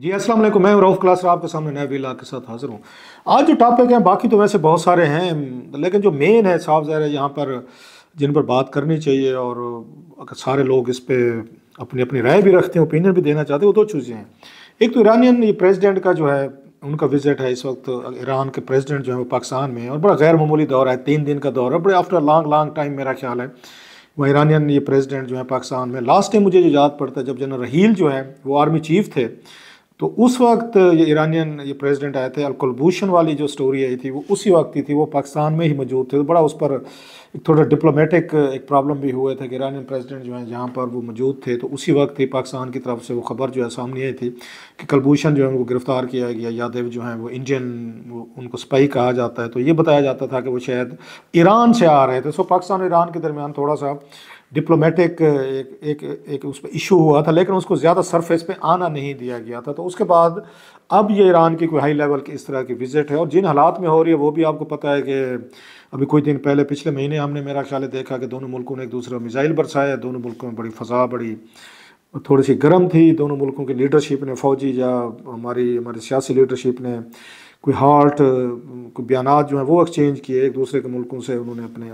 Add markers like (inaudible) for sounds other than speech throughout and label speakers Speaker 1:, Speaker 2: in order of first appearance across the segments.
Speaker 1: जी अस्सलाम वालेकुम मैं रऊफ क्लास आपके सामने नया वीला के साथ हाज़िर हूँ आज जो टॉपिक हैं बाकी तो वैसे बहुत सारे हैं लेकिन जो मेन है साफ ज़ाहिर है यहाँ पर जिन पर बात करनी चाहिए और अगर सारे लोग इस पर अपनी अपनी राय भी रखते हैं ओपिनियन भी देना चाहते हैं वो दो चीज़ें हैं एक तो ईरानियन ये का जो है उनका विजिट है इस वक्त ईरान के प्रेजिडेंट जो है वो पाकिस्तान में और बड़ा गैर मामूली दौर है तीन दिन का दौर है बड़े आफ्टर लॉन्ग लॉन्ग टाइम मेरा ख्याल है वह ईरानियन ये प्रेजिडेंट जो है पाकिस्तान में लास्ट टाइम मुझे जो याद पड़ता है जब जनरल रहील जो है वो आर्मी चीफ थे तो उस वक्त ये ईरानियन ये प्रेसिडेंट आए थे अलकुलभूषण वाली जो स्टोरी आई थी वो उसी वक्त ही थी वो पाकिस्तान में ही मौजूद थे तो बड़ा उस पर एक थोड़ा डिप्लोमेटिक एक प्रॉब्लम भी हुए थे कि ईरानियन प्रेसिडेंट जो है जहाँ पर वो मौजूद थे तो उसी वक्त ही पाकिस्तान की तरफ से वो खबर जो है सामने आई थी कि कलभूषण जो है वो गिरफ़्तार किया गया यादव जो है वो इंडियन उनको स्पाई कहा जाता है तो ये बताया जाता था कि वो शायद ईरान से आ रहे थे सो तो पाकिस्तान ईरान के दरमियान थोड़ा सा डिप्लोमेटिक uh, एक एक एक उस पर इशू हुआ था लेकिन उसको ज़्यादा सरफेस पे आना नहीं दिया गया था तो उसके बाद अब ये ईरान की कोई हाई लेवल की इस तरह की विज़िट है और जिन हालात में हो रही है वो भी आपको पता है कि अभी कुछ दिन पहले पिछले महीने हमने मेरा ख्याल देखा कि दोनों मुल्कों ने एक दूसरे को मिज़ाइल बरसाया दोनों मुल्कों में बड़ी फजा बड़ी थोड़ी सी गर्म थी दोनों मुल्कों की लीडरशिप ने फौजी या हमारी हमारी सियासी लीडरशिप ने कोई हार्ट कोई बयान जो हैं वो एक्सचेंज किए एक दूसरे के मुल्कों से उन्होंने अपने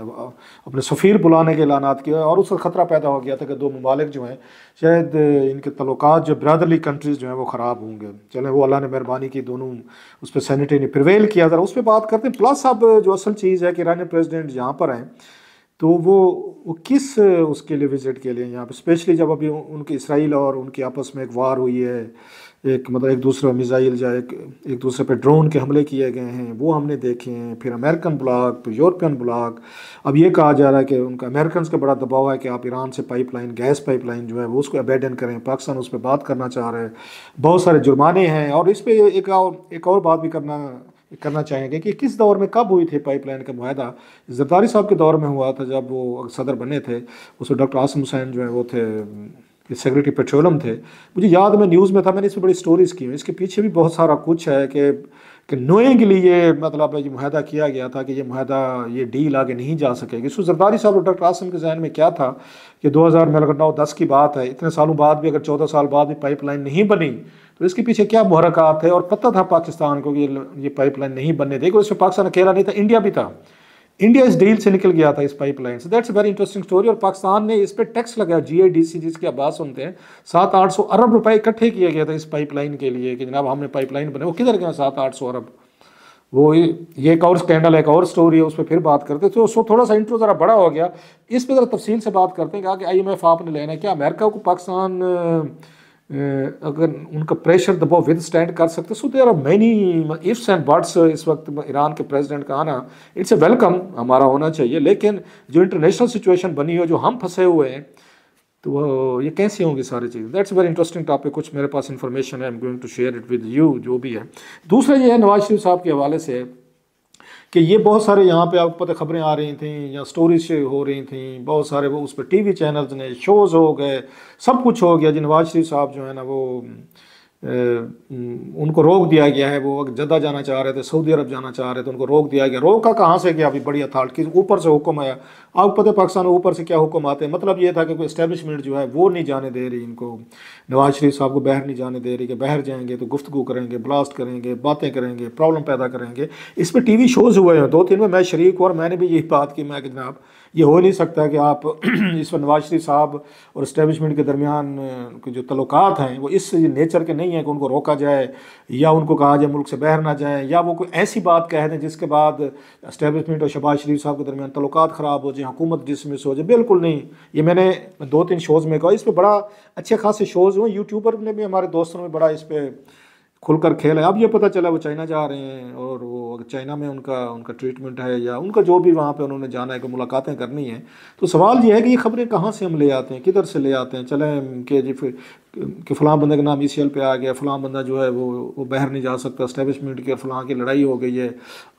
Speaker 1: अपने सफ़ीर बुलाने के ऐलान किए और उसका ख़तरा पैदा हो गया था कि दो ममालिक जो हैं शायद इनके तल्लक जो ब्रदरली कंट्रीज़ जो हैं वो ख़राब होंगे चलें वो अल्लाह ने मेहरबानी की दोनों उस पर सैनिटरी ने प्रवेल किया ज़रा उस पर बात करते हैं प्लस अब जो असल चीज़ है कि ईरानी प्रेजिडेंट यहाँ पर आए तो वो वो किस उसके लिए विज़िट के लिए यहाँ पर स्पेशली जब अभी उनके इसराइल और उनकी आपस में एक वार हुई है एक मतलब एक दूसरे मिज़ाइल या एक एक दूसरे पर ड्रोन के हमले किए गए हैं वो हमने देखे हैं फिर अमेरिकन ब्लॉक फिर यूरोपियन ब्लॉक अब ये कहा जा रहा है कि उनका अमेरिकन का बड़ा दबाव है कि आप ईरान से पाइपलाइन गैस पाइपलाइन जो है वो उसको अबेडन करें पाकिस्तान उस पर बात करना चाह रहे हैं बहुत सारे जुर्माने हैं और इस पर एक और एक और बात भी करना करना चाहेंगे कि किस दौर में कब हुई थी पाइपलाइन का माहदा जरदारी साहब के दौर में हुआ था जब वो सदर बने थे उस डॉक्टर आसम हुसैन जो है वो थे कि सेक्रेटरी पेट्रोलियम थे मुझे याद में न्यूज़ में था मैंने इसमें बड़ी स्टोरीज़ की इसके पीछे भी बहुत सारा कुछ है कि कि नोइंगली ये मतलब ये माहदा किया गया था कि ये माहदा ये डील आगे नहीं जा सकेगी इसको जरदारी साहब और डॉक्टर आसम के जहन में क्या था कि दो हज़ार में अगर नौ दस की बात है इतने सालों बाद भी अगर चौदह साल बाद भी पाइपलाइन नहीं बनी तो इसके पीछे क्या मुहरक़ात है और पता था पाकिस्तान को कि ये पाइपलाइन नहीं बनने देगी और इसमें पाकिस्तान अकेला नहीं था इंडिया भी था इंडिया इस डील से निकल गया था इस पाइपलाइन से दैट्स वेरी इंटरेस्टिंग स्टोरी और पाकिस्तान ने इस पर टैक्स लगाया जी आई डी सी जिसकी आप सुनते हैं सात आठ सौ अरब रुपए इकट्ठे किया गया था इस पाइपलाइन के लिए कि जनाब हमने पाइपलाइन बनाई वो किधर गया सात आठ सौ अरब वो ये एक और स्कैंडल है एक और स्टोरी है उस पर फिर बात करते तो सो थोड़ा सा इंट्रो ज़रा बड़ा हो गया इस पर ज़रा तफसील से बात करते हैं कहा कि आई एम एफ आपने लेना है क्या अमेरिका को पाकिस्तान अगर उनका प्रेशर दबाव विद स्टैंड कर सकते so there are many ifs and buts इस वक्त ईरान के प्रेसिडेंट का आना इट्स ए वेलकम हमारा होना चाहिए लेकिन जो इंटरनेशनल सिचुएशन बनी हो जो हम फंसे हुए हैं तो ये कैसे होंगी सारी चीज़ें दैट्स वेरी इंटरेस्टिंग टॉपिक कुछ मेरे पास इन्फॉर्मेशन है I am going to share it with you जो भी है दूसरा ये है नवाज शरीफ साहब के हवाले से कि ये बहुत सारे यहाँ पे आपको पता खबरें आ रही थी या स्टोरीज हो रही थी बहुत सारे वो उस पर टी वी चैनल्स ने शोज़ हो गए सब कुछ हो गया जी नवाज शरीफ साहब जो है ना वो उनको रोक दिया गया है वो अगर जदा जाना चाह रहे थे सऊदी अरब जाना चाह रहे थे उनको रोक दिया गया रोका कहाँ से गया अभी बड़ी अथॉरिटी ऊपर से हुक्म आया आप पता पाकिस्तान में ऊपर से क्या हुक्म आते हैं मतलब ये था कि कोई इस्टेबलिशमेंट जो है वो नहीं जाने दे रही इनको नवाज शरीफ साहब को बाहर नहीं जाने दे रही कि बाहर जाएंगे तो गुफ्तु करेंगे ब्लास्ट करेंगे बातें करेंगे प्रॉब्लम पैदा करेंगे इस पर टी वी शोज़ हुए हैं दो तीन में मैं शरीक हुआ और मैंने भी यही बात की मैं कि जनाब ये हो नहीं सकता कि आप (clears throat) इस नवाज शरीफ साहब और इस्टेबलिशमेंट के दरमियान के जो तलुकात हैं वो इस नेचर के नहीं हैं कि उनको रोका जाए या उनको कहा जाए मुल्क से बहर ना जाए या वो कोई ऐसी बात कह दें जिसके बाद इस्टेबलिशमेंट और शबाज शरीफ साहब के दरमियान तलुकात ख़राब हो जाए हुकूमत डिसमिस हो जाए बिल्कुल नहीं ये मैंने दो तीन शोज़ में कहा इस पर बड़ा अच्छे खासे शोज़ हुए यूट्यूबर ने भी हमारे दोस्तों ने बड़ा इस पर खुलकर खेल है अब ये पता चला वो चाइना जा रहे हैं और वो चाइना में उनका उनका ट्रीटमेंट है या उनका जो भी वहाँ पे उन्होंने जाना है कि मुलाकातें करनी है तो सवाल ये है कि ये खबरें कहाँ से हम ले आते हैं किधर से ले आते हैं चलें कि जी फिर कि फलां बंदे का नाम ई सी एल पे आ गया फ़लाँ बंदा जो है वो वो बाहर नहीं जा सकता इस्टेबलिशमेंट के फलां की लड़ाई हो गई है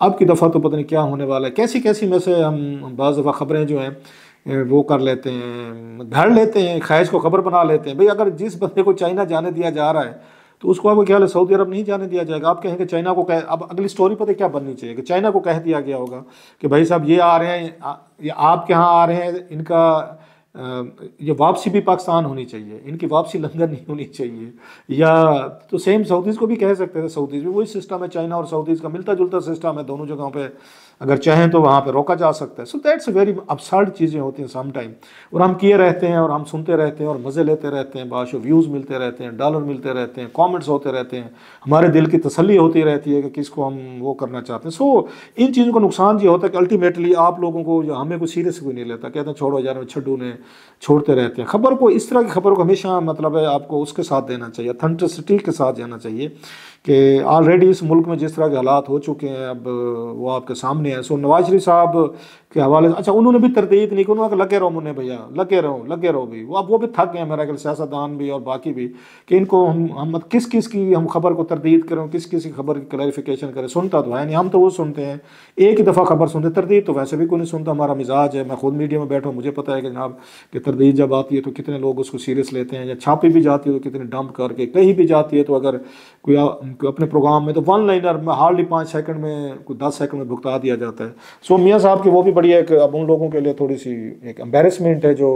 Speaker 1: अब की दफ़ा तो पता नहीं क्या होने वाला है कैसी कैसी में से हम बज़ दफ़ा खबरें जो हैं वो कर लेते हैं घर लेते हैं ख्वाहिश को खबर बना लेते हैं भाई अगर जिस बंदे को चाइना जाने दिया जा रहा है तो उसको आपका ख्याल है सऊदी अरब नहीं जाने दिया जाएगा आप कहेंगे चाइना को कह अब अगली स्टोरी पता क्या बननी चाहिए कि चाइना को कह दिया गया होगा कि भाई साहब ये आ रहे हैं ये आपके यहाँ आ रहे हैं इनका ये वापसी भी पाकिस्तान होनी चाहिए इनकी वापसी लंदन नहीं होनी चाहिए या तो सेम सऊदीज़ को भी कह सकते थे सऊदीज़ भी वही सिस्टम है चाइना और सऊदीज़ का मिलता जुलता सिस्टम है दोनों जगहों पे अगर चाहें तो वहाँ पे रोका जा सकता है सो दैट्स वेरी अपसर्ड चीज़ें होती हैं सम टाइम और हम किए रहते हैं और हम सुनते रहते हैं और मज़े लेते रहते हैं बाशो व्यूज़ मिलते रहते हैं डॉलर मिलते रहते हैं कॉमेंट्स होते रहते हैं
Speaker 2: हमारे दिल की तसली
Speaker 1: होती रहती है कि किसको हम वो करना चाहते हैं सो इन चीज़ों का नुकसान ये होता है कि अल्टीमेटली आप लोगों को हमें कोई सीरियस कोई नहीं लेता कहते हैं छोड़ो यार छड्डू ने छोड़ते रहते हैं खबर को इस तरह की खबर को हमेशा मतलब है आपको उसके साथ देना चाहिए अथेंटिसिटी के साथ जाना चाहिए कि ऑलरेडी इस मुल्क में जिस तरह के हालात हो चुके हैं अब वो आपके सामने हैं सो नवाज शरीफ साहब के हवाले से अच्छा उन्होंने भी तरदीद नहीं की उन्होंने लगे रहो मुन्ने भैया लगे रहो लगे रहो भी वो अब वो भी थक गए मेरा ख्याल सियासतदान भी और बाकी भी कि इनको हम हम किस किस की हम खबर को तरदीद करें किस किस की खबर की क्लैरिफिकेशन करें सुनता तो है नहीं हम तो वो सुनते हैं एक ही दफ़ा खबर सुनते तरदीद तो वैसे भी कोई नहीं सुनता हमारा मिजाज है मैं खुद मीडिया में बैठा हूँ मुझे पता है कि जनाब कि तरदीद जब आती है तो कितने लोग उसको सीरियस लेते हैं या छापी भी जाती है तो कितने डंप करके कहीं भी जाती है तो अगर कोई उनके अपने प्रोग्राम में तो वन लाइनर में हार्डली पाँच सेकंड में कुछ दस सेकंड में भुगता दिया जाता है सो मियाँ साहब की वो भी बड़ी एक अब उन लोगों के लिए थोड़ी सी एक एम्बेरसमेंट है जो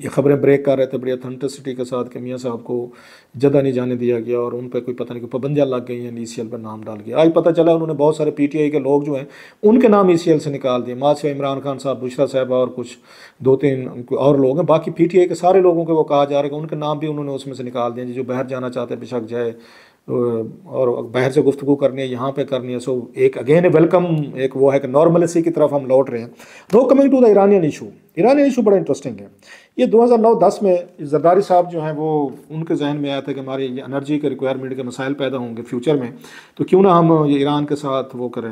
Speaker 1: ये खबरें ब्रेक कर रहे थे बड़ी अथेंटिसिटी के साथ कि मियाँ साहब को जदा नहीं जाने दिया गया और उन पर कोई पता नहीं कोई पाबंदियाँ लग गई हैं ई सी एल पर नाम डाल गया आज पता चला उन्होंने बहुत सारे पी टी आई के लोग जो हैं उनके नाम ई सी एल से निकाल दिए माँ इमरान खान साहब बुशरा साहब और कुछ दो तीन और लोग हैं बाकी पी टी आई के सारे लोगों को वो कहा जा रहा है कि उनके नाम भी उन्होंने उसमें से निकाल दिए जो बाहर जाना चाहते हैं बेशक जाए और बाहर से गुफ्तु करनी है यहाँ पे करनी है सो एक अगेन वेलकम एक वो है कि नॉर्मलेसी की तरफ हम लौट रहे हैं now coming to the Iranian issue Iranian issue बड़ा इंटरेस्टिंग है ये 2009-10 में जरदारी साहब जो हैं वो उनके जहन में आया था कि हमारे ये अनर्जी के रिक्वायरमेंट के मसाइल पैदा होंगे फ्यूचर में तो क्यों ना हम ये ईरान के साथ वो करें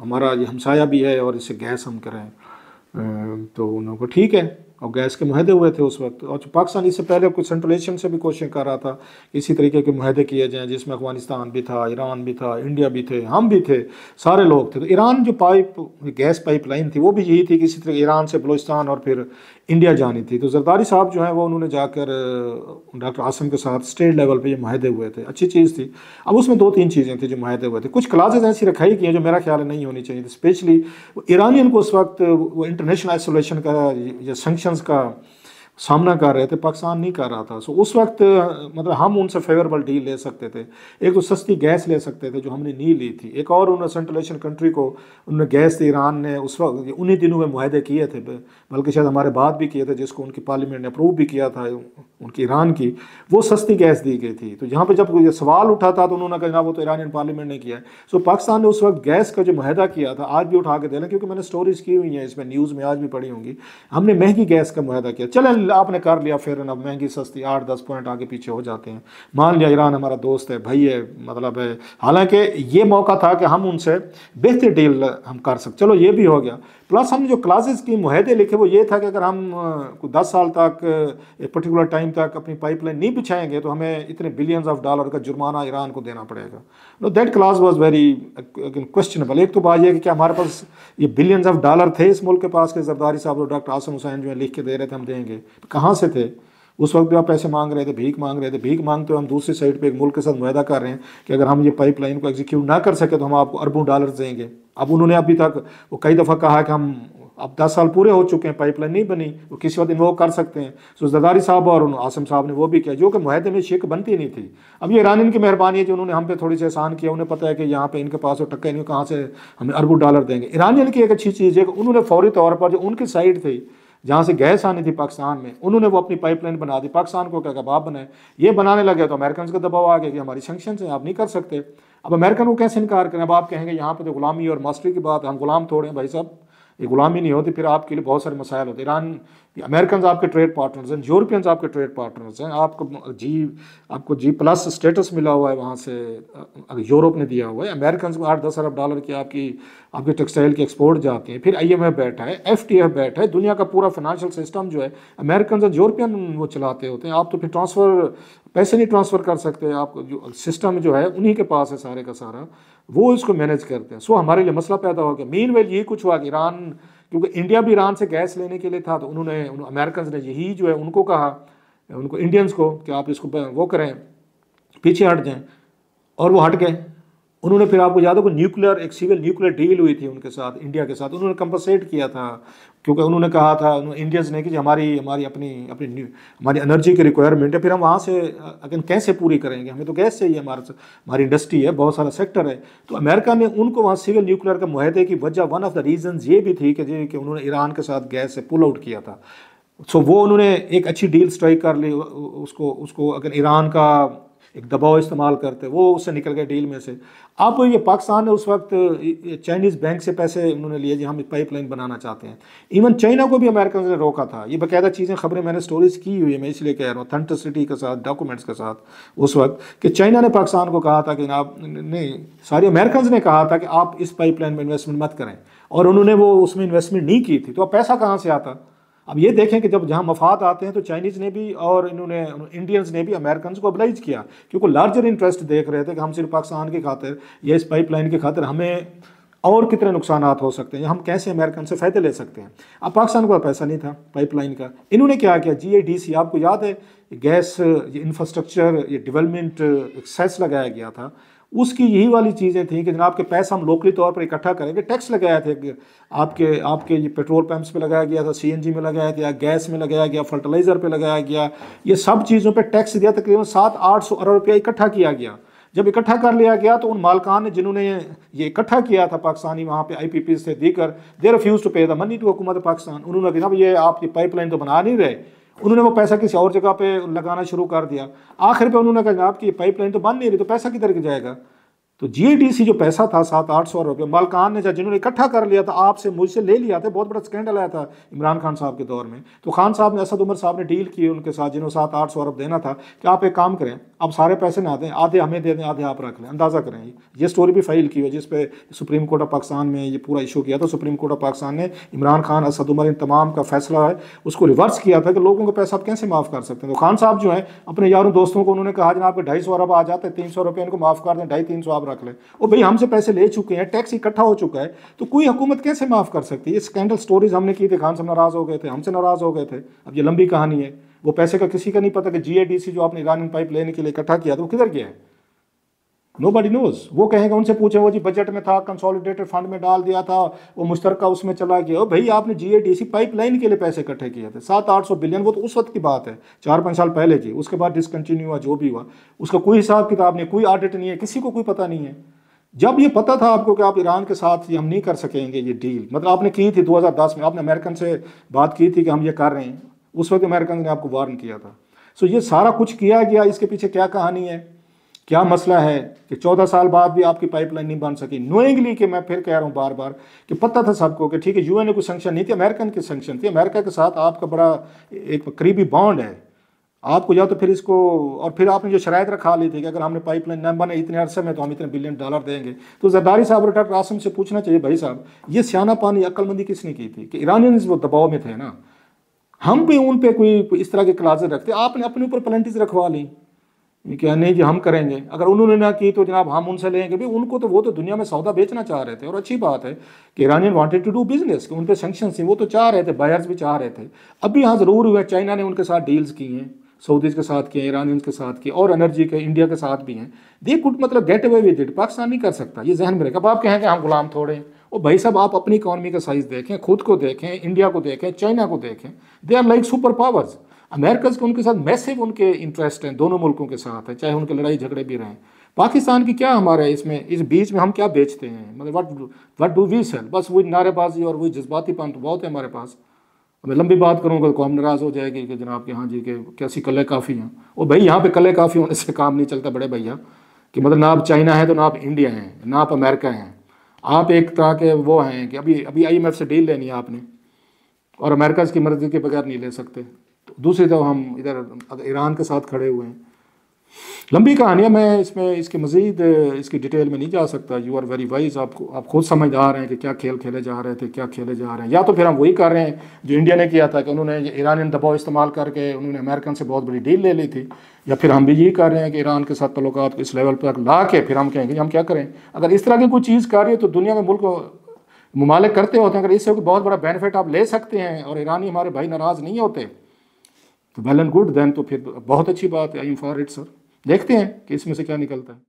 Speaker 1: हमारा ये हमसाया भी है और इससे गैस हम करें तो उन्होंने ठीक है और गैस के माहदे हुए थे उस वक्त और पाकिस्तान इससे पहले कुछ सेंट्रल एशियन से भी कोशिश कर रहा था इसी तरीके के माहदे किए जाएँ जिसमें अफगानिस्तान भी था ईरान भी था इंडिया भी थे हम भी थे सारे लोग थे तो ईरान जो पाइप गैस पाइप लाइन थी वो भी यही थी कि इसी तरह ईरान से बलोचिस्तान और फिर इंडिया जानी थी तो जरदारी साहब जो है वो उन्होंने जाकर डॉक्टर आसम के साथ स्टेट लेवल पर ये माहदे हुए थे अच्छी चीज़ थी अब उसमें दो तीन चीज़ें थी जो माहदे हुए थे कुछ क्लासेज ऐसी रखाई की हैं जो मेरा ख्याल नहीं होनी चाहिए स्पेशली ईरानियन को उस वक्त वो इंटरनेशनल आइसोलेशन का या संक्शन का सामना कर रहे थे पाकिस्तान नहीं कर रहा था सो उस वक्त मतलब हम उनसे फेवरेबल डील ले सकते थे एक तो सस्ती गैस ले सकते थे जो हमने नहीं ली थी एक और उन्होंने सेंट्रल एशियन कंट्री को उन्होंने गैस ईरान ने उस वक्त उन्हीं दिनों में माहदे किए थे बल्कि शायद हमारे बाद भी किए थे जिसको उनकी पार्लियामेंट ने अप्रूव भी किया था उनकी ईरान की वो सस्ती गैस दी गई थी तो यहाँ पर जब सवाल उठा था तो उन्होंने कहा जनाब वो तो ईरानियन पार्लियामेंट ने किया है सो पाकिस्तान ने उस वक्त गैस का जो माहदा किया था आज भी उठा के देना क्योंकि मैंने स्टोरीज की हुई हैं इसमें न्यूज़ में आज भी पड़ी होंगी हमने महंगी गैस का माहदा किया चलें आपने कर लिया फिर अब महंगी सस्ती आठ दस पॉइंट आगे पीछे हो जाते हैं मान लिया ईरान हमारा दोस्त है भाई है मतलब है हालांकि ये मौका था कि हम उनसे बेहतर डील हम कर सकते चलो ये भी हो गया प्लस हम जो क्लासेस की माहदे लिखे वो ये था कि अगर हम दस साल तक एक पर्टिकुलर टाइम तक अपनी पाइपलाइन नहीं बिछाएंगे तो हमें इतने बिलियंस ऑफ डॉलर का जुर्माना ईरान को देना पड़ेगा now that clause was very questionable एक तो बात यह कि क्या हमारे पास ये बिलियंस ऑफ डॉलर थे इस मुल्क के पास के जरदारी साहब और डॉक्टर आसम हुसैन जो है लिख के दे रहे थे हम देंगे तो कहाँ से थे उस वक्त भी आप पैसे मांग रहे थे भीख मांग रहे थे भीख मांगते हुए हम दूसरी साइड पे एक मुल्क के साथ मुहिदा कर रहे हैं कि अगर हम ये पाइपलाइन को एग्जीक्यूट ना कर सके तो हम आपको अरबों डॉलर देंगे अब उन्होंने अभी तक वो कई दफ़ा कहा कि हम अब दस साल पूरे हो चुके हैं पाइपलाइन नहीं बनी वो किसी वक्त इन्वॉल्व कर सकते हैं सो तो जदारी साहब और आसम साहब ने वो भी किया जो कि माहदे में शिक बनती नहीं थी अब ये ईरान इनकी मेहरबानी है जो उन्होंने हम पे थोड़ी सी आसान किया उन्हें पता है कि यहाँ पे इनके पास वो टक्के नहीं कहाँ से हमें अरबों डॉलर देंगे ईरानियन की एक अच्छी चीज़ है कि उन्होंने फौरी तौर पर जो उनकी साइड थी जहाँ से गैस आनी थी पाकिस्तान में उन्होंने वो अपनी पाइपलाइन बना दी पाकिस्तान को क्या कबाब बनाए ये बनाने लगे तो अमेरिकन का दबाव आ गया कि हमारी सेंक्शन है आप नहीं कर सकते अब अमेरिकन को कैसे इनकार करें अब आप कहेंगे यहाँ पर तो गुलामी और मास्टरी की बात है हम गुलाम थोड़े हैं भाई साहब ये गुलामी नहीं होती फिर आपके लिए बहुत सारे मसाइल होते ईरान अमेरिकन आपके ट्रेड पार्टनर्स हैं यूरोपियन आपके ट्रेड पार्टनर्स हैं आपको जी आपको जी प्लस स्टेटस मिला हुआ है वहाँ से यूरोप ने दिया हुआ है अमेरिकन को आठ दस अरब डॉलर की आपकी आपके टेक्सटाइल की एक्सपोर्ट जाती है फिर आई बैठा है एफ बैठा है दुनिया का पूरा फाइनेंशियल सिस्टम जो है अमेरिकन और यूरोपियन वो चलाते होते हैं आप तो फिर ट्रांसफ़र पैसे नहीं ट्रांसफ़र कर सकते आप जो सिस्टम जो है उन्हीं के पास है सारे का सारा वो इसको मैनेज करते हैं सो हमारे लिए मसला पैदा हो गया मेन वेल ये कुछ हुआ कि ईरान क्योंकि इंडिया भी ईरान से गैस लेने के लिए था तो उन्होंने उन, अमेरिकन ने यही जो है उनको कहा उनको इंडियंस को कि आप इसको वो करें पीछे हट जाएँ और वो हट गए उन्होंने फिर आपको याद हो न्यूक्लियर एक सिविल न्यूक्लियर डील हुई थी उनके साथ इंडिया के साथ उन्होंने कंपनसेट किया था क्योंकि उन्होंने कहा था इंडियंस ने कि हमारी हमारी अपनी अपनी हमारी एनर्जी की रिक्वायरमेंट है फिर हम वहाँ से अगर कैसे पूरी करेंगे हमें तो गैस चाहिए हमारा हमारी इंडस्ट्री है बहुत सारा सेक्टर है तो अमेरिका ने उनको वहाँ सिविल न्यूक्लियर के माहे की वजह वन ऑफ द रीज़न ये भी थी कि जी कि उन्होंने ईरान के साथ गैस से पुल आउट किया था सो वो उन्होंने एक अच्छी डील स्ट्राइक कर ली उसको उसको अगर ईरान का एक दबाव इस्तेमाल करते वो उससे निकल गए डील में से अब ये पाकिस्तान ने उस वक्त चाइनीज़ बैंक से पैसे उन्होंने लिए जी हम पाइपलाइन बनाना चाहते हैं इवन चाइना को भी अमेरिका ने रोका था ये बाकायदा चीज़ें खबरें मैंने स्टोरेज की हुई है मैं इसलिए कह रहा हूँ सिटी के साथ डॉक्यूमेंट्स के साथ उस वक्त कि चाइना ने पाकिस्तान को कहा था कि आप नहीं सारी अमेरिकन ने कहा था कि आप इस पाइप में इन्वेस्टमेंट मत करें और उन्होंने वो उसमें इन्वेस्टमेंट नहीं की थी तो अब पैसा कहाँ से आता अब ये देखें कि जब जहाँ मफाद आते हैं तो चाइनीज़ ने भी और इन्होंने इंडियंस ने भी अमेरिकन को अबलाइज किया क्योंकि लार्जर इंटरेस्ट देख रहे थे कि हम सिर्फ पाकिस्तान की खातिर या इस पाइपलाइन की खातिर हमें और कितने नुकसान हो सकते हैं हम कैसे अमेरिकन से फ़ायदे ले सकते हैं अब पाकिस्तान को पैसा नहीं था पाइपलाइन का इन्होंने क्या किया जी ए डी सी आपको याद है गैस ये इंफ्रास्ट्रक्चर ये डिवेलपमेंट एक्सेस लगाया गया था उसकी यही वाली चीज़ें थी कि जनाब के पैसा हम लोकली तौर पर इकट्ठा करेंगे टैक्स लगाया थे आपके आपके ये पेट्रोल पम्प्स पे लगाया गया था सीएनजी में लगाया गया गैस में लगाया गया फर्टिलाइज़र पे लगाया गया ये सब चीज़ों पे टैक्स दिया तकरीबन सात आठ सौ अरब रुपया इकट्ठा किया गया जब इकट्ठा कर लिया गया तो उन मालकान ने जिन्होंने ये इकट्ठा किया था पाकिस्तानी वहाँ पे आई से देकर they refuse to pay the money to हुकूमत पाकिस्तान उन्होंने कहा ये आप ये पाइपलाइन तो बना नहीं रहे उन्होंने वो पैसा किसी और जगह पे लगाना शुरू कर दिया आखिर पे उन्होंने कहा जनाब कि पाइपलाइन तो बन नहीं रही तो पैसा किधर जाएगा तो जीएडीसी जो पैसा था सात आठ सौ रुपये मालकान ने जब जिन्होंने इकट्ठा कर लिया था आपसे मुझसे ले लिया था बहुत बड़ा स्कैंडल आया था इमरान खान साहब के दौर में तो खान साहब ने असद उमर साहब ने डील की उनके साथ जिन्होंने सात आठ सौ अरब देना था कि आप एक काम करें आप सारे पैसे ना दें आधे हमें दे दें आधे आप रख लें अंदाज़ा करें ये स्टोरी भी फाइल की हुई जिस पर सुप्रीम कोर्ट ऑफ पाकिस्तान में ये पूरा इशू किया था सुप्रीम कोर्ट ऑफ पाकिस्तान ने इमरान खान असद उमर इन तमाम का फैसला है उसको रिवर्स किया था कि लोगों का पैसा आप कैसे माफ़ कर सकते हैं तो खान साहब जो है अपने यारों दोस्तों को उन्होंने कहा जना आपके ढाई सौ अरब आ जाते हैं तीन सौ रुपये इनको माफ़ कर दें ढाई तीन सौ आप रख लें और भाई हमसे पैसे ले चुके हैं टैक्स इकट्ठा हो चुका है तो कोई हुकूमत कैसे माफ़ कर सकती है ये स्कैंडल स्टोरीज हमने की थी खान साहब नाराज़ हो गए थे हमसे नाराज़ हो गए थे अब ये लंबी कहानी है वो पैसे का किसी का नहीं पता कि जी जो आपने ईरानी पाइप लेने के लिए इकट्ठा किया था वो किधर गया है नो बडी नोज वो कहेंगे उनसे पूछे वो जी बजट में था कंसोलिडेटेड फंड में डाल दिया था वो मुश्तरका उसमें चला गया और भाई आपने जी ए डी सी पाइपलाइन के लिए पैसे इकट्ठे किए थे सात आठ सौ बिलियन वो तो उस वक्त की बात है चार पाँच साल पहले की उसके बाद डिसकन्टिन्यू हुआ जो भी हुआ उसका कोई हिसाब किताब नहीं कोई ऑडिट नहीं है किसी को कोई पता नहीं है जब ये पता था आपको कि आप ईरान के साथ ये हम नहीं कर सकेंगे ये डील मतलब आपने की थी 2010 में आपने अमेरिकन से बात की थी कि हम ये कर रहे हैं उस वक्त अमेरिकन ने आपको वार्न किया था सो ये सारा कुछ किया गया इसके पीछे क्या कहानी है क्या मसला है कि चौदह साल बाद भी आपकी पाइपलाइन नहीं बन सकी नोइंगली कि मैं फिर कह रहा हूँ बार बार कि पता था सबको कि ठीक है यूएन को सेंक्शन नहीं थी अमेरिकन के सेंक्शन थी अमेरिका के साथ आपका बड़ा एक करीबी बॉन्ड है आपको या तो फिर इसको और फिर आपने जो शराय रखा ली थी कि अगर हमने पाइपलाइन न बने इतने अरसे में तो हम इतने बिलियन डॉलर देंगे तो जरदारी साहब रिटायर्ड रासम से पूछना चाहिए भाई साहब ये सियाना पानी अक्लमंदी किसने की थी कि ईरानियन वो दबाव में थे ना हम भी उन पर कोई इस तरह के क्लाजेज रखते आपने अपने ऊपर पलेंटीज रखवा ली ये क्या नहीं जी हम करेंगे अगर उन्होंने ना की तो जनाब हम उनसे लेंगे भी उनको तो वो तो दुनिया में सौदा बेचना चाह रहे थे और अच्छी बात है कि Iranian wanted to do business कि उन पर सेंक्शन थी वो तो चाह रहे थे बायर्स भी चाह रहे थे अब भी ज़रूर हुआ चाइना ने उनके साथ डील्स की हैं सऊदीज के साथ किए ईरानियन के साथ किए और एनर्जी के इंडिया के साथ भी हैं दे कुट मतलब get away with it Pakistan नहीं कर सकता ये जहन में रखें अब आप कि हम गुलाम थोड़े हैं और भाई साहब आप अपनी इकॉनमी का साइज़ देखें खुद को देखें इंडिया को देखें चाइना को देखें they are like super powers American के उनके साथ मैसिव उनके इंटरेस्ट हैं दोनों मुल्कों के साथ हैं चाहे उनके लड़ाई झगड़े भी रहें पाकिस्तान की क्या हमारा इसमें इस बीच में हम क्या बेचते हैं मतलब what what do we sell बस वही नारेबाजी और वही जज्बाती पान तो बहुत है हमारे पास मैं लंबी बात करूँगा तो कौम नाराज़ हो जाएगी कि जनाब के हाँ जी के कैसी कले काफ़ी हैं और भाई यहाँ पे कले काफ़ी होने से काम नहीं चलता बड़े भैया कि मतलब ना आप चाइना हैं तो ना आप इंडिया हैं ना आप अमेरिका हैं आप एक तरह के वो हैं कि अभी अभी आईएमएफ से डील लेनी है आपने और अमेरिका की मर्जी के बगैर नहीं ले सकते दूसरी तरफ हम इधर ईरान के साथ खड़े हुए हैं लंबी कहानियाँ मैं इसमें इसके मज़ीद इसकी डिटेल में नहीं जा सकता यू आर वेरी वाइज आपको आप खुद समझ आ रहे हैं कि क्या खेल खेले जा रहे थे क्या खेले जा रहे हैं या तो फिर हम वही कर रहे हैं जो इंडिया ने किया था कि उन्होंने ईरानियन दबाव इस्तेमाल करके उन्होंने अमेरिकन से बहुत बड़ी डील ले ली थी या फिर हम भी यही कर रहे हैं कि ईरान के साथ तल्लु को इस लेवल पर ला के फिर हम कहेंगे हम क्या करें अगर इस तरह की कोई चीज़ कर रही है तो दुनिया में मुल्क ममालिक करते होते हैं अगर इससे बहुत बड़ा बेनिफिट आप ले सकते हैं और ईरानी हमारे भाई नाराज़ नहीं होते तो वेल एंड गुड देन तो फिर बहुत अच्छी बात है I am for it sir देखते हैं कि इसमें से क्या निकलता है